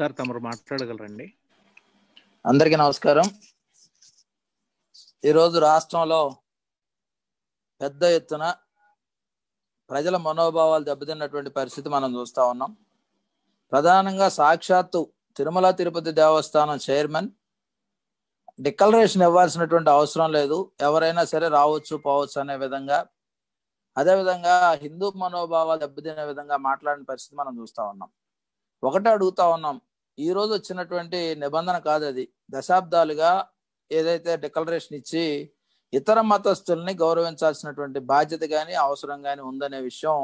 sir తమరు మాట్లాడగలరండి అందరికీ నమస్కారం ఈరోజు రాష్ట్రంలో పెద్ద ఎత్తున ప్రజల మనోభావాలు దెబ్బతిన్నటువంటి పరిస్థితి మనం చూస్తూ ఉన్నాం ప్రధానంగా సాక్షాత్తు తిరుమల తిరుపతి దేవస్థానం చైర్మన్ డిక్లరేషన్ ఇవ్వాల్సినటువంటి అవసరం లేదు ఎవరైనా సరే రావచ్చు పోవచ్చు అనే విధంగా అదేవిధంగా హిందూ మనోభావాలు దెబ్బతిన్న విధంగా మాట్లాడిన పరిస్థితి మనం చూస్తూ ఉన్నాం ఒకటే అడుగుతా ఉన్నాం ఈ రోజు వచ్చినటువంటి నిబంధన కాదు అది దశాబ్దాలుగా ఏదైతే డిక్లరేషన్ ఇచ్చి ఇతర మతస్థుల్ని గౌరవించాల్సినటువంటి బాధ్యత కానీ అవసరం కానీ ఉందనే విషయం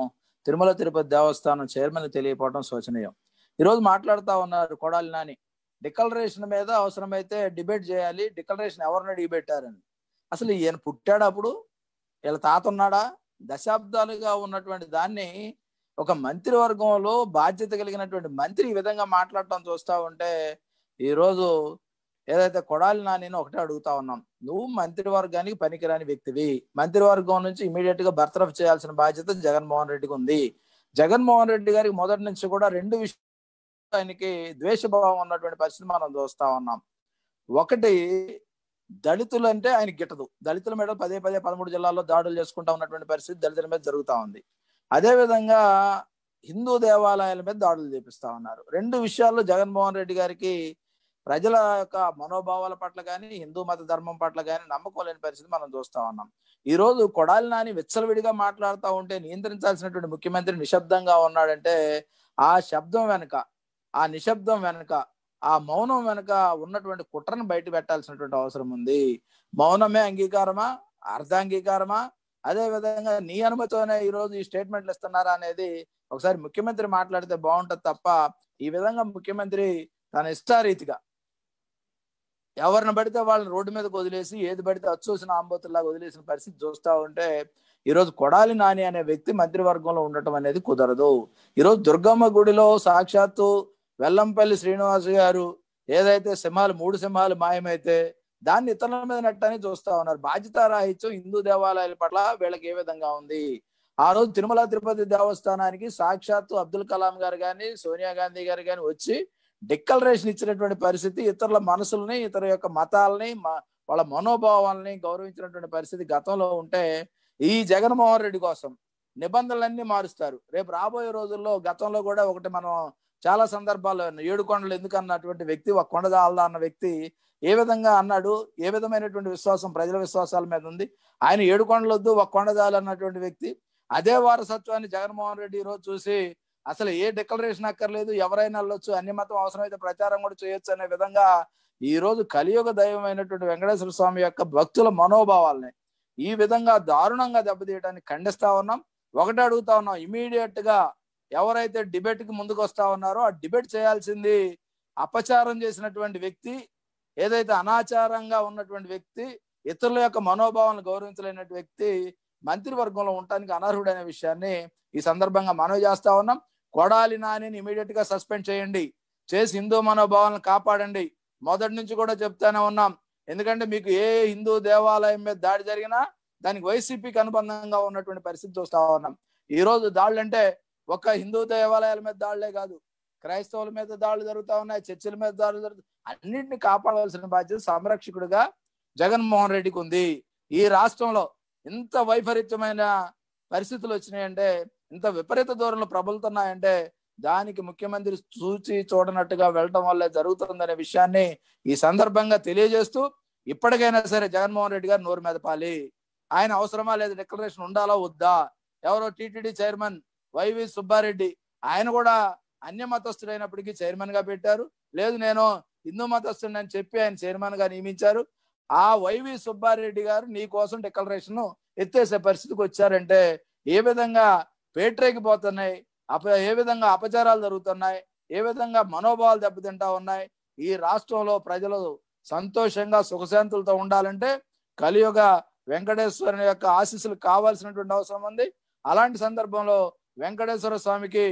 తిరుమల తిరుపతి దేవస్థానం చైర్మన్ తెలియపోవడం శోచనీయం ఈరోజు మాట్లాడుతూ ఉన్నారు కొడాలి నాని డిక్లరేషన్ మీద అవసరమైతే డిబేట్ చేయాలి డిక్లరేషన్ ఎవరిని డిబెట్టారని అసలు ఈయన పుట్టాడప్పుడు వీళ్ళ తాత ఉన్నాడా దశాబ్దాలుగా ఉన్నటువంటి దాన్ని ఒక మంత్రివర్గంలో బాధ్యత కలిగినటువంటి మంత్రి ఈ విధంగా మాట్లాడటం చూస్తూ ఉంటే ఈరోజు ఏదైతే కొడాలి నేను ఒకటే అడుగుతా ఉన్నాం నువ్వు మంత్రివర్గానికి పనికిరాని వ్యక్తివి మంత్రివర్గం నుంచి ఇమీడియట్ గా బర్తరఫ్ చేయాల్సిన బాధ్యత జగన్మోహన్ రెడ్డికి ఉంది జగన్మోహన్ రెడ్డి గారికి మొదటి నుంచి కూడా రెండు విషయాలు ఆయనకి ద్వేషభావం ఉన్నటువంటి పరిస్థితి మనం చూస్తా ఉన్నాం ఒకటి దళితులు అంటే ఆయన గిట్టదు దళితుల మీద పదే పదే పదమూడు జిల్లాల్లో దాడులు చేసుకుంటా ఉన్నటువంటి పరిస్థితి దళితుల మీద జరుగుతూ ఉంది అదేవిధంగా హిందూ దేవాలయాల మీద దాడులు చేపిస్తా ఉన్నారు రెండు విషయాల్లో జగన్మోహన్ రెడ్డి గారికి ప్రజల యొక్క మనోభావాల పట్ల కానీ హిందూ మత ధర్మం పట్ల కానీ నమ్మకం లేని పరిస్థితి మనం చూస్తా ఉన్నాం ఈ రోజు కొడాలి నాని విచ్చలవిడిగా మాట్లాడుతూ ఉంటే నియంత్రించాల్సినటువంటి ముఖ్యమంత్రి నిశ్శబ్దంగా ఉన్నాడంటే ఆ శబ్దం వెనుక ఆ నిశ్శబ్దం వెనుక ఆ మౌనం వెనుక ఉన్నటువంటి కుట్రను బయట పెట్టాల్సినటువంటి అవసరం ఉంది మౌనమే అంగీకారమా అర్ధాంగీకారమా అదే విధంగా నీ అనుమతితోనే ఈరోజు ఈ స్టేట్మెంట్లు ఇస్తున్నారా అనేది ఒకసారి ముఖ్యమంత్రి మాట్లాడితే బాగుంటుంది తప్ప ఈ విధంగా ముఖ్యమంత్రి తన ఇష్టారీతిగా ఎవరిని పడితే వాళ్ళని రోడ్డు మీద వదిలేసి ఏది పడితే అచ్చూసిన ఆంబోతుల్లాగా వదిలేసిన పరిస్థితి చూస్తూ ఉంటే ఈరోజు కొడాలి నాని అనే వ్యక్తి మంత్రివర్గంలో ఉండటం అనేది కుదరదు ఈరోజు దుర్గమ్మ గుడిలో సాక్షాత్తు వెల్లంపల్లి శ్రీనివాస్ గారు ఏదైతే సింహాలు మూడు సింహాలు మాయమైతే దాన్ని ఇతరుల మీద నెట్టని చూస్తా ఉన్నారు బాధ్యత రాహిత్యం హిందూ దేవాలయాల పట్ల వీళ్ళకి ఏ విధంగా ఉంది ఆ రోజు తిరుమల తిరుపతి దేవస్థానానికి సాక్షాత్తు అబ్దుల్ కలాం గారు కానీ సోనియా గాంధీ గారు కానీ వచ్చి డిక్లరేషన్ ఇచ్చినటువంటి పరిస్థితి ఇతరుల మనసుల్ని ఇతర యొక్క మతాలని వాళ్ళ మనోభావాలని గౌరవించినటువంటి పరిస్థితి గతంలో ఉంటే ఈ జగన్మోహన్ రెడ్డి కోసం నిబంధనలన్నీ మారుస్తారు రేపు రాబోయే రోజుల్లో గతంలో కూడా ఒకటి మనం చాలా సందర్భాల్లో ఏడు కొండలు ఎందుకు అన్నటువంటి వ్యక్తి ఒక కొండ జాలదా అన్న వ్యక్తి ఏ విధంగా అన్నాడు ఏ విధమైనటువంటి విశ్వాసం ప్రజల విశ్వాసాల మీద ఉంది ఆయన ఏడు వద్దు ఒక కొండ జాలు అన్నటువంటి వ్యక్తి అదే వారసత్వాన్ని జగన్మోహన్ రెడ్డి ఈరోజు చూసి అసలు ఏ డిక్లరేషన్ అక్కర్లేదు ఎవరైనా వెళ్ళొచ్చు అన్ని మతం అవసరమైతే ప్రచారం కూడా చేయొచ్చు అనే విధంగా ఈ రోజు కలియుగ దైవమైనటువంటి వెంకటేశ్వర స్వామి యొక్క భక్తుల మనోభావాల్ని ఈ విధంగా దారుణంగా దెబ్బతీయడానికి ఖండిస్తా ఉన్నాం ఒకటి అడుగుతా ఉన్నాం ఇమీడియట్ గా ఎవరైతే డిబేట్ కి ముందుకు వస్తా ఉన్నారో ఆ డిబేట్ చేయాల్సింది అపచారం చేసినటువంటి వ్యక్తి ఏదైతే అనాచారంగా ఉన్నటువంటి వ్యక్తి ఇతరుల యొక్క మనోభావాలను గౌరవించలేనటువంటి వ్యక్తి మంత్రివర్గంలో ఉండటానికి అనర్హుడైన విషయాన్ని ఈ సందర్భంగా మనవి చేస్తా ఉన్నాం కొడాలి నానిని ఇమీడియట్ గా సస్పెండ్ చేయండి చేసి హిందూ మనోభావాలను కాపాడండి మొదటి నుంచి కూడా చెప్తానే ఉన్నాం ఎందుకంటే మీకు ఏ హిందూ దేవాలయం మీద దాడి జరిగినా దానికి వైసీపీకి అనుబంధంగా ఉన్నటువంటి పరిస్థితి చూస్తా ఉన్నాం ఈ రోజు దాడులు అంటే ఒక్క హిందూ దేవాలయాల మీద దాడులే కాదు క్రైస్తవుల మీద దాడులు జరుగుతూ ఉన్నాయి చర్చిల మీద దాడులు జరుగుతాయి అన్నింటిని కాపాడవలసిన బాధ్యత సంరక్షకుడిగా జగన్మోహన్ రెడ్డికి ఉంది ఈ రాష్ట్రంలో ఇంత వైపరీత్యమైన పరిస్థితులు వచ్చినాయంటే ఇంత విపరీత దూరంలో ప్రబలుతున్నాయంటే దానికి ముఖ్యమంత్రి చూచి చూడనట్టుగా వెళ్ళటం వల్లే జరుగుతుందనే విషయాన్ని ఈ సందర్భంగా తెలియజేస్తూ ఇప్పటికైనా సరే జగన్మోహన్ రెడ్డి గారు నోరు మెదపాలి ఆయన అవసరమా లేదా డిక్లరేషన్ ఉండాలా వద్దా ఎవరో టీటీడీ చైర్మన్ వైవి సుబ్బారెడ్డి ఆయన కూడా అన్య మతస్థుడైనప్పటికీ చైర్మన్ గా పెట్టారు లేదు నేను హిందూ మతస్థుడిని అని చెప్పి ఆయన చైర్మన్ గా నియమించారు ఆ వైవి సుబ్బారెడ్డి గారు నీ కోసం డిక్లరేషన్ ఎత్తేసే పరిస్థితికి వచ్చారంటే ఏ విధంగా పేట్రేకి పోతున్నాయి అప ఏ విధంగా అపచారాలు జరుగుతున్నాయి ఏ విధంగా మనోభావాలు దెబ్బతింటా ఉన్నాయి ఈ రాష్ట్రంలో ప్రజలు సంతోషంగా సుఖశాంతులతో ఉండాలంటే కలియుగ వెంకటేశ్వరుని యొక్క ఆశీస్సులు కావాల్సినటువంటి అవసరం ఉంది అలాంటి సందర్భంలో వెంకటేశ్వర స్వామికి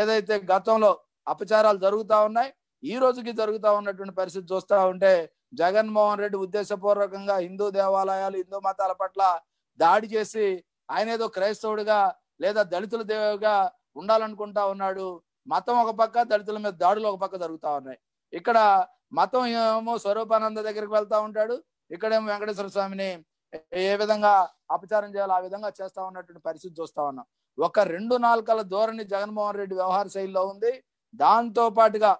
ఏదైతే గతంలో అపచారాలు జరుగుతూ ఉన్నాయి ఈ రోజుకి జరుగుతూ ఉన్నటువంటి పరిస్థితి చూస్తూ ఉంటే జగన్మోహన్ రెడ్డి ఉద్దేశపూర్వకంగా హిందూ దేవాలయాలు హిందూ మతాల పట్ల దాడి చేసి ఆయన ఏదో క్రైస్తవుడిగా లేదా దళితుల దేవుగా ఉండాలనుకుంటా ఉన్నాడు మతం ఒక పక్క దళితుల మీద దాడులు ఒక పక్క జరుగుతూ ఉన్నాయి ఇక్కడ మతం ఏమో స్వరూపానంద దగ్గరికి వెళ్తా ఉంటాడు ఇక్కడేమో వెంకటేశ్వర స్వామిని ఏ విధంగా అపచారం చేయాలో ఆ విధంగా చేస్తా ఉన్నటువంటి పరిస్థితి చూస్తా ఉన్నాం ఒక రెండు నాలుకల ధోరణి జగన్మోహన్ రెడ్డి వ్యవహార శైలిలో ఉంది దాంతో పాటుగా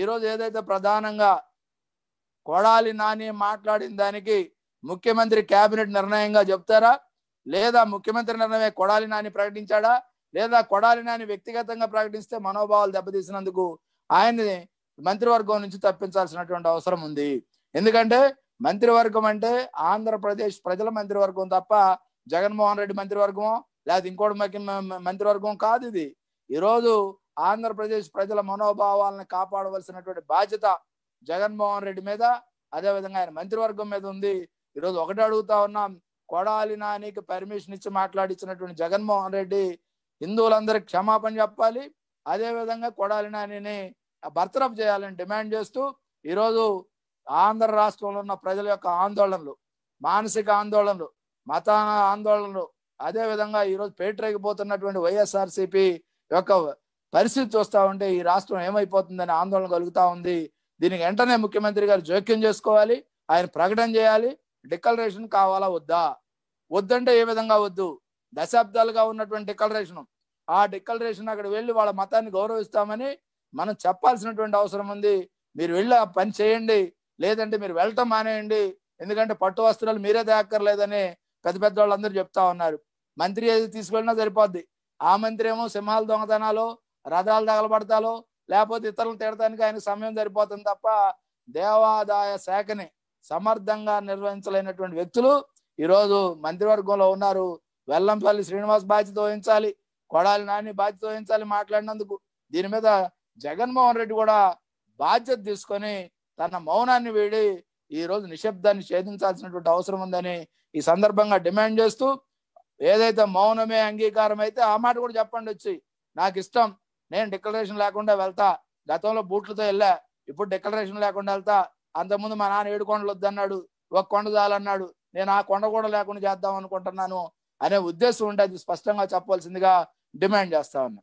ఈరోజు ఏదైతే ప్రధానంగా కొడాలి నాని మాట్లాడిన దానికి ముఖ్యమంత్రి కేబినెట్ నిర్ణయంగా చెప్తారా లేదా ముఖ్యమంత్రి నిర్ణయమే కొడాలి నాని ప్రకటించాడా లేదా కొడాలి నాని వ్యక్తిగతంగా ప్రకటిస్తే మనోభావాలు దెబ్బతీసినందుకు ఆయన్ని మంత్రివర్గం నుంచి తప్పించాల్సినటువంటి అవసరం ఉంది ఎందుకంటే మంత్రివర్గం అంటే ఆంధ్రప్రదేశ్ ప్రజల మంత్రివర్గం తప్ప జగన్మోహన్ రెడ్డి మంత్రివర్గమో లేదా ఇంకోటి మంత్రివర్గం కాదు ఇది ఈరోజు ఆంధ్రప్రదేశ్ ప్రజల మనోభావాలను కాపాడవలసినటువంటి బాధ్యత జగన్మోహన్ రెడ్డి మీద అదేవిధంగా ఆయన మంత్రివర్గం మీద ఉంది ఈరోజు ఒకటి అడుగుతా ఉన్నాం కొడాలి నానికి పర్మిషన్ ఇచ్చి మాట్లాడించినటువంటి జగన్మోహన్ రెడ్డి హిందువులందరికీ క్షమాపణ చెప్పాలి అదేవిధంగా కొడాలి నానిని బర్తరఫ్ చేయాలని డిమాండ్ చేస్తూ ఈరోజు ఆంధ్ర రాష్ట్రంలో ఉన్న ప్రజల యొక్క ఆందోళనలు మానసిక ఆందోళనలు మత ఆందోళనలు అదేవిధంగా ఈరోజు పేటరేగిపోతున్నటువంటి వైఎస్ఆర్సిపి యొక్క పరిస్థితి చూస్తూ ఉంటే ఈ రాష్ట్రం ఏమైపోతుందని ఆందోళన కలుగుతూ ఉంది దీనికి వెంటనే ముఖ్యమంత్రి గారు జోక్యం చేసుకోవాలి ఆయన ప్రకటన చేయాలి డిక్లరేషన్ కావాలా వద్దా వద్దంటే ఏ విధంగా వద్దు దశాబ్దాలుగా ఉన్నటువంటి డిక్లరేషన్ ఆ డిక్లరేషన్ అక్కడ వెళ్ళి వాళ్ళ మతాన్ని గౌరవిస్తామని మనం చెప్పాల్సినటువంటి అవసరం ఉంది మీరు వెళ్ళి ఆ పని చేయండి లేదంటే మీరు వెళ్ళటం మానేయండి ఎందుకంటే పట్టు వస్త్రాలు మీరే తేక్కర్లేదని పెద్ద పెద్ద వాళ్ళందరూ చెప్తా ఉన్నారు మంత్రి ఏది తీసుకెళ్ళినా సరిపోద్ది ఆ మంత్రి ఏమో సింహాలు దొంగతనాలు రథాలు తగలబడతాలో లేకపోతే ఇతరులను తిడటానికి ఆయన సమయం సరిపోతుంది తప్ప దేవాదాయ శాఖని సమర్థంగా నిర్వహించలేనటువంటి వ్యక్తులు ఈరోజు మంత్రివర్గంలో ఉన్నారు వెల్లంపల్లి శ్రీనివాస్ బాధ్యత వహించాలి కొడాలి నాని బాధ్యత వహించాలి మాట్లాడినందుకు దీని మీద జగన్మోహన్ రెడ్డి కూడా బాధ్యత తీసుకొని తన మౌనాన్ని వీడి ఈరోజు నిశ్శబ్దాన్ని ఛేదించాల్సినటువంటి అవసరం ఉందని ఈ సందర్భంగా డిమాండ్ చేస్తూ ఏదైతే మౌనమే అంగీకారం అయితే ఆ మాట కూడా చెప్పండి వచ్చి నాకు ఇష్టం నేను డిక్లరేషన్ లేకుండా వెళ్తా గతంలో బూట్లతో వెళ్ళా ఇప్పుడు డిక్లరేషన్ లేకుండా వెళ్తా అంతకుముందు మా నాన్న ఏడు కొండలు వద్దన్నాడు ఒక కొండ చాలన్నాడు నేను ఆ కొండ కూడా లేకుండా చేద్దాం అనుకుంటున్నాను అనే ఉద్దేశం ఉంటే అది స్పష్టంగా చెప్పవలసిందిగా డిమాండ్ చేస్తా ఉన్నా